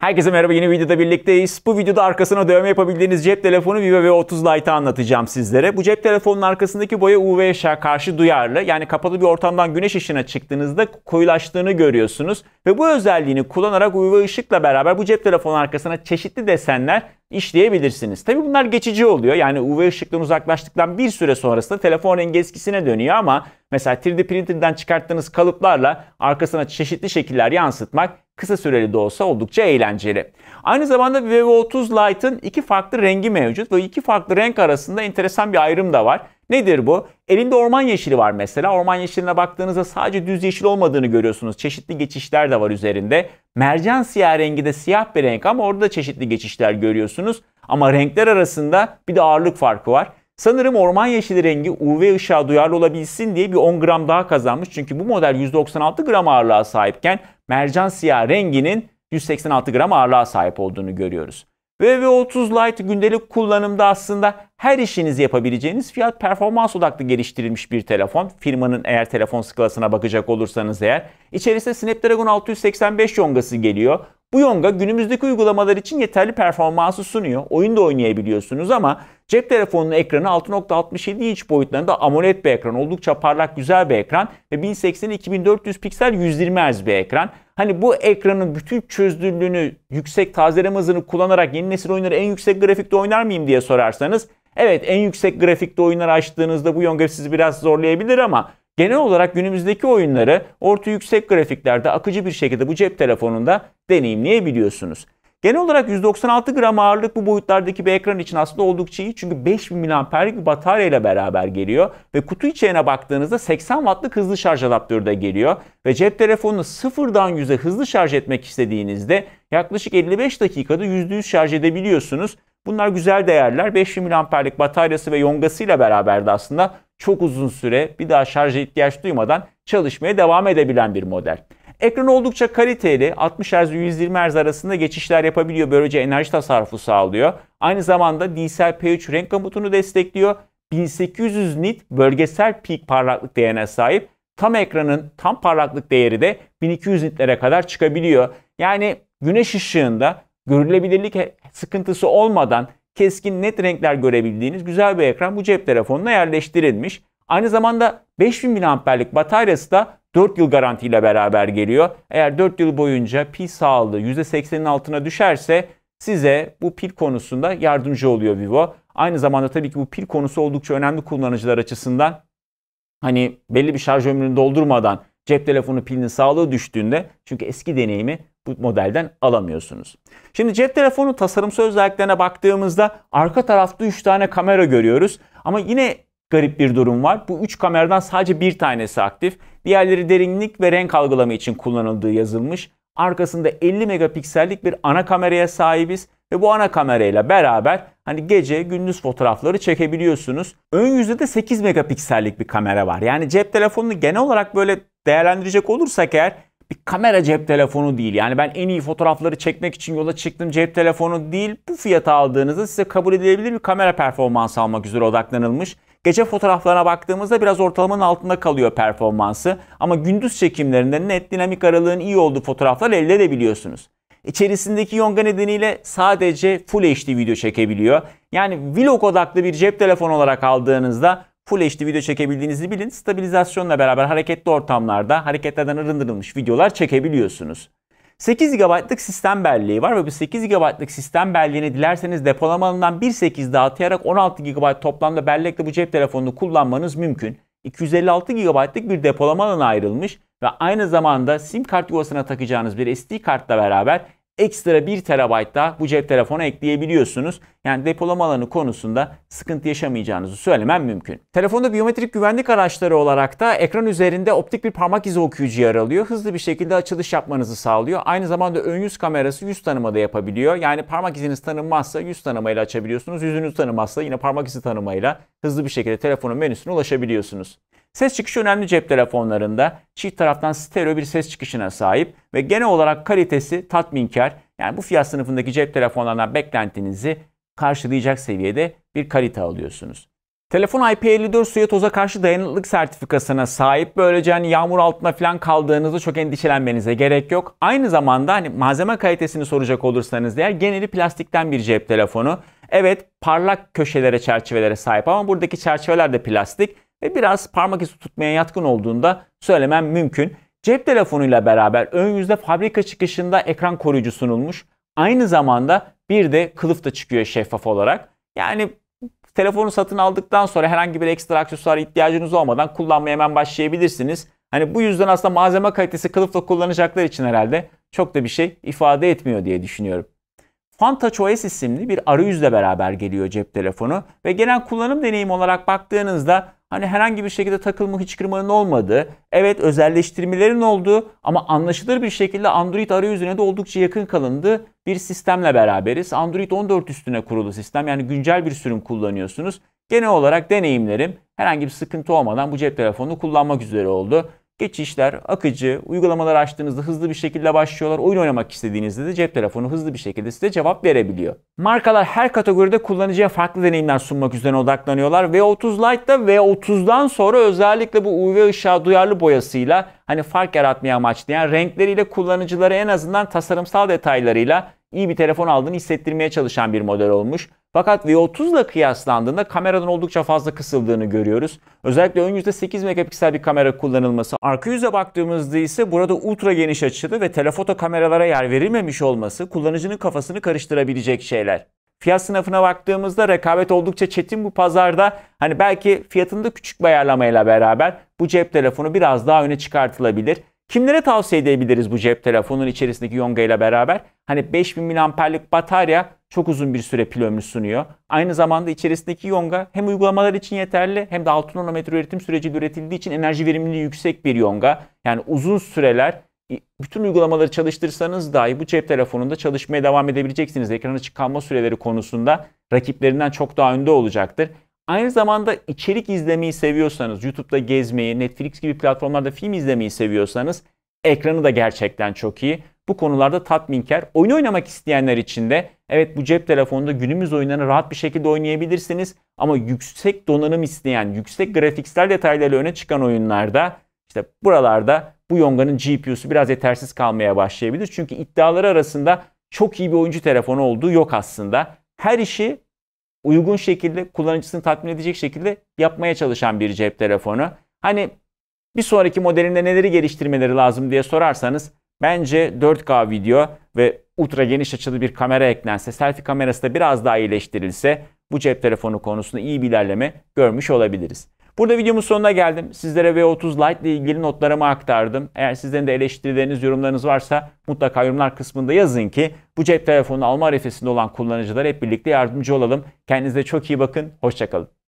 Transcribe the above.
Herkese merhaba yeni videoda birlikteyiz. Bu videoda arkasına dövme yapabildiğiniz cep telefonu Vivo V30 Lite'ı anlatacağım sizlere. Bu cep telefonun arkasındaki boya UV ışığa karşı duyarlı. Yani kapalı bir ortamdan güneş ışığına çıktığınızda koyulaştığını görüyorsunuz. Ve bu özelliğini kullanarak UV ışıkla beraber bu cep telefonun arkasına çeşitli desenler işleyebilirsiniz. Tabi bunlar geçici oluyor. Yani UV ışıktan uzaklaştıktan bir süre sonrasında telefon rengi eskisine dönüyor ama Mesela 3D printer'dan çıkarttığınız kalıplarla arkasına çeşitli şekiller yansıtmak kısa süreli de olsa oldukça eğlenceli. Aynı zamanda Vivo 30 Lite'ın iki farklı rengi mevcut ve iki farklı renk arasında enteresan bir ayrım da var. Nedir bu? Elinde orman yeşili var mesela. Orman yeşiline baktığınızda sadece düz yeşil olmadığını görüyorsunuz. Çeşitli geçişler de var üzerinde. Mercan siyah rengi de siyah bir renk ama orada çeşitli geçişler görüyorsunuz. Ama renkler arasında bir de ağırlık farkı var. Sanırım orman yeşili rengi UV ışığa duyarlı olabilsin diye bir 10 gram daha kazanmış. Çünkü bu model 196 gram ağırlığa sahipken mercan siyah renginin 186 gram ağırlığa sahip olduğunu görüyoruz. VV30 Lite gündelik kullanımda aslında her işinizi yapabileceğiniz fiyat performans odaklı geliştirilmiş bir telefon. Firmanın eğer telefon skalasına bakacak olursanız eğer. içerisinde Snapdragon 685 yongası geliyor. Bu Yonga günümüzdeki uygulamalar için yeterli performansı sunuyor. Oyun da oynayabiliyorsunuz ama cep telefonunun ekranı 6.67 inç boyutlarında AMOLED bir ekran. Oldukça parlak güzel bir ekran ve 1080 2400 piksel 120 Hz bir ekran. Hani bu ekranın bütün çözünürlüğünü yüksek tazeleme hızını kullanarak yeni nesil oyunları en yüksek grafikte oynar mıyım diye sorarsanız Evet en yüksek grafikte oyunlar açtığınızda bu yonga sizi biraz zorlayabilir ama genel olarak günümüzdeki oyunları orta yüksek grafiklerde akıcı bir şekilde bu cep telefonunda deneyimleyebiliyorsunuz. Genel olarak 196 gram ağırlık bu boyutlardaki bir ekran için aslında oldukça iyi. Çünkü 5000 mAh'lik bir batarya ile beraber geliyor. Ve kutu içeriğine baktığınızda 80 wattlık hızlı şarj adaptörü de geliyor. Ve cep telefonunu sıfırdan yüze hızlı şarj etmek istediğinizde yaklaşık 55 dakikada %100 şarj edebiliyorsunuz. Bunlar güzel değerler. 5000 mAh'lik bataryası ve yongası ile beraber de aslında çok uzun süre bir daha şarj ihtiyaç duymadan çalışmaya devam edebilen bir model. Ekran oldukça kaliteli. 60 Hz 120 Hz arasında geçişler yapabiliyor. Böylece enerji tasarrufu sağlıyor. Aynı zamanda DCI-P3 renk gamutunu destekliyor. 1800 nit bölgesel peak parlaklık değerine sahip. Tam ekranın tam parlaklık değeri de 1200 nitlere kadar çıkabiliyor. Yani güneş ışığında görülebilirlik sıkıntısı olmadan keskin net renkler görebildiğiniz güzel bir ekran bu cep telefonuna yerleştirilmiş. Aynı zamanda 5000 mAh'lik bataryası da 4 yıl garantiyle beraber geliyor. Eğer 4 yıl boyunca pil sağlığı %80'in altına düşerse size bu pil konusunda yardımcı oluyor Vivo. Aynı zamanda tabii ki bu pil konusu oldukça önemli kullanıcılar açısından. Hani belli bir şarj ömrünü doldurmadan cep telefonu pilinin sağlığı düştüğünde çünkü eski deneyimi bu modelden alamıyorsunuz. Şimdi cep telefonu tasarımsal özelliklerine baktığımızda arka tarafta 3 tane kamera görüyoruz. Ama yine garip bir durum var. Bu üç kameradan sadece bir tanesi aktif. Diğerleri derinlik ve renk algılama için kullanıldığı yazılmış. Arkasında 50 megapiksellik bir ana kameraya sahibiz ve bu ana kamerayla beraber hani gece gündüz fotoğrafları çekebiliyorsunuz. Ön yüzde de 8 megapiksellik bir kamera var. Yani cep telefonunu genel olarak böyle değerlendirecek olursak eğer bir kamera cep telefonu değil. Yani ben en iyi fotoğrafları çekmek için yola çıktım cep telefonu değil. Bu fiyata aldığınızda size kabul edilebilir bir kamera performansı almak üzere odaklanılmış. Gece fotoğraflarına baktığımızda biraz ortalamanın altında kalıyor performansı. Ama gündüz çekimlerinde net dinamik aralığın iyi olduğu fotoğraflar elde edebiliyorsunuz. İçerisindeki yonga nedeniyle sadece Full HD video çekebiliyor. Yani vlog odaklı bir cep telefonu olarak aldığınızda Full HD video çekebildiğinizi bilin. Stabilizasyonla beraber hareketli ortamlarda hareketlerden arındırılmış videolar çekebiliyorsunuz. 8 GB'lık sistem belleği var ve bu 8 GB'lık sistem belleğini dilerseniz depolama alanından 1.8 daha 16 GB toplamda bellekle bu cep telefonunu kullanmanız mümkün. 256 GB'lık bir depolama alanı ayrılmış ve aynı zamanda sim kart yuvasına takacağınız bir SD kartla beraber ekstra 1 TB daha bu cep telefonu ekleyebiliyorsunuz. Yani depolama alanı konusunda sıkıntı yaşamayacağınızı söylemem mümkün. Telefonda biyometrik güvenlik araçları olarak da ekran üzerinde optik bir parmak izi okuyucu yer alıyor. Hızlı bir şekilde açılış yapmanızı sağlıyor. Aynı zamanda ön yüz kamerası yüz tanıma da yapabiliyor. Yani parmak iziniz tanınmazsa yüz tanımayla açabiliyorsunuz. Yüzünüz tanınmazsa yine parmak izi tanımayla hızlı bir şekilde telefonun menüsüne ulaşabiliyorsunuz. Ses çıkışı önemli cep telefonlarında. Çift taraftan stereo bir ses çıkışına sahip ve genel olarak kalitesi tatminkar. Yani bu fiyat sınıfındaki cep telefonlarından beklentinizi karşılayacak seviyede bir kalite alıyorsunuz. Telefon IP54 suya toza karşı dayanıklılık sertifikasına sahip. Böylece hani yağmur altına falan kaldığınızda çok endişelenmenize gerek yok. Aynı zamanda hani malzeme kalitesini soracak olursanız eğer geneli plastikten bir cep telefonu. Evet parlak köşelere çerçevelere sahip ama buradaki çerçeveler de plastik ve biraz parmak izi tutmaya yatkın olduğunda söylemem mümkün. Cep telefonuyla beraber ön yüzde fabrika çıkışında ekran koruyucu sunulmuş. Aynı zamanda bir de kılıf da çıkıyor şeffaf olarak. Yani telefonu satın aldıktan sonra herhangi bir ekstra aksesuar ihtiyacınız olmadan kullanmaya hemen başlayabilirsiniz. Hani bu yüzden aslında malzeme kalitesi kılıfla kullanacaklar için herhalde çok da bir şey ifade etmiyor diye düşünüyorum. FunTouch OS isimli bir arayüzle beraber geliyor cep telefonu ve genel kullanım deneyimi olarak baktığınızda Hani herhangi bir şekilde takılma hiç hıçkırmanın olmadı. evet özelleştirmelerin oldu ama anlaşılır bir şekilde Android arayüzüne de oldukça yakın kalındı bir sistemle beraberiz. Android 14 üstüne kurulu sistem yani güncel bir sürüm kullanıyorsunuz. Genel olarak deneyimlerim herhangi bir sıkıntı olmadan bu cep telefonunu kullanmak üzere oldu. Geçişler akıcı, uygulamalar açtığınızda hızlı bir şekilde başlıyorlar. Oyun oynamak istediğinizde de cep telefonu hızlı bir şekilde size cevap verebiliyor. Markalar her kategoride kullanıcıya farklı deneyimler sunmak üzerine odaklanıyorlar. V30 da V30'dan sonra özellikle bu UV ışığa duyarlı boyasıyla hani fark yaratmaya amaçlayan renkleriyle kullanıcıları en azından tasarımsal detaylarıyla iyi bir telefon aldığını hissettirmeye çalışan bir model olmuş. Fakat V30 ile kıyaslandığında kameradan oldukça fazla kısıldığını görüyoruz. Özellikle ön yüzde 8 megapiksel bir kamera kullanılması. Arka yüze baktığımızda ise burada ultra geniş açılı ve telefoto kameralara yer verilmemiş olması kullanıcının kafasını karıştırabilecek şeyler. Fiyat sınıfına baktığımızda rekabet oldukça çetin bu pazarda. Hani belki fiyatında küçük bir ayarlamayla beraber bu cep telefonu biraz daha öne çıkartılabilir. Kimlere tavsiye edebiliriz bu cep telefonun içerisindeki yonga ile beraber? Hani 5000 mAh'lik batarya çok uzun bir süre pil ömrü sunuyor. Aynı zamanda içerisindeki yonga hem uygulamalar için yeterli hem de 6 nanometre üretim süreci üretildiği için enerji verimliliği yüksek bir yonga. Yani uzun süreler bütün uygulamaları çalıştırsanız dahi bu cep telefonunda çalışmaya devam edebileceksiniz. Ekran açık kalma süreleri konusunda rakiplerinden çok daha önde olacaktır. Aynı zamanda içerik izlemeyi seviyorsanız, YouTube'da gezmeyi, Netflix gibi platformlarda film izlemeyi seviyorsanız ekranı da gerçekten çok iyi bu konularda tatminkar. Oyun oynamak isteyenler için de evet bu cep telefonunda günümüz oyunlarını rahat bir şekilde oynayabilirsiniz. Ama yüksek donanım isteyen, yüksek grafiksel detaylarıyla öne çıkan oyunlarda işte buralarda bu Yonga'nın GPU'su biraz yetersiz kalmaya başlayabilir. Çünkü iddiaları arasında çok iyi bir oyuncu telefonu olduğu yok aslında. Her işi uygun şekilde kullanıcısını tatmin edecek şekilde yapmaya çalışan bir cep telefonu. Hani bir sonraki modelinde neleri geliştirmeleri lazım diye sorarsanız Bence 4K video ve ultra geniş açılı bir kamera eklense, selfie kamerası da biraz daha iyileştirilse bu cep telefonu konusunda iyi bir ilerleme görmüş olabiliriz. Burada videomun sonuna geldim. Sizlere V30 Lite ile ilgili notlarımı aktardım. Eğer sizlerin de eleştirileriniz, yorumlarınız varsa mutlaka yorumlar kısmında yazın ki bu cep telefonu alma arifesinde olan kullanıcılara hep birlikte yardımcı olalım. Kendinize çok iyi bakın. Hoşçakalın.